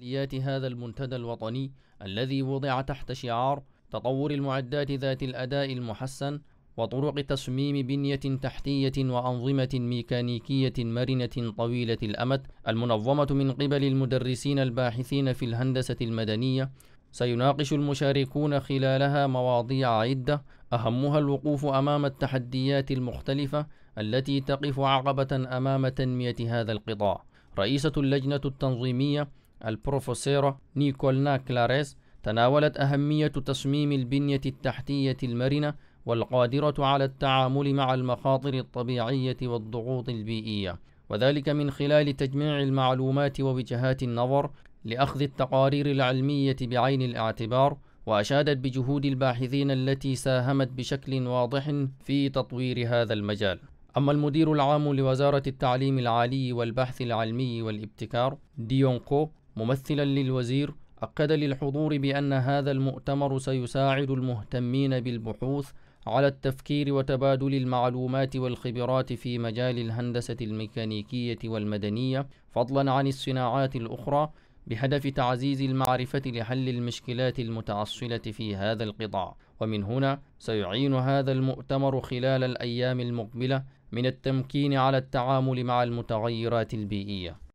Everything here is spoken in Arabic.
فعاليات هذا المنتدى الوطني الذي وضع تحت شعار تطور المعدات ذات الأداء المحسن وطرق تصميم بنية تحتية وأنظمة ميكانيكية مرنة طويلة الأمد المنظمة من قبل المدرسين الباحثين في الهندسة المدنية سيناقش المشاركون خلالها مواضيع عدة أهمها الوقوف أمام التحديات المختلفة التي تقف عقبة أمام تنمية هذا القطاع رئيسة اللجنة التنظيمية البروفيسورة نيكولنا كلاريس تناولت أهمية تصميم البنية التحتية المرنة والقادرة على التعامل مع المخاطر الطبيعية والضغوط البيئية وذلك من خلال تجميع المعلومات ووجهات النظر لأخذ التقارير العلمية بعين الاعتبار وأشادت بجهود الباحثين التي ساهمت بشكل واضح في تطوير هذا المجال أما المدير العام لوزارة التعليم العالي والبحث العلمي والابتكار ديونكو ممثلا للوزير أكد للحضور بأن هذا المؤتمر سيساعد المهتمين بالبحوث على التفكير وتبادل المعلومات والخبرات في مجال الهندسة الميكانيكية والمدنية فضلا عن الصناعات الأخرى بهدف تعزيز المعرفة لحل المشكلات المتعصلة في هذا القطاع ومن هنا سيعين هذا المؤتمر خلال الأيام المقبلة من التمكين على التعامل مع المتغيرات البيئية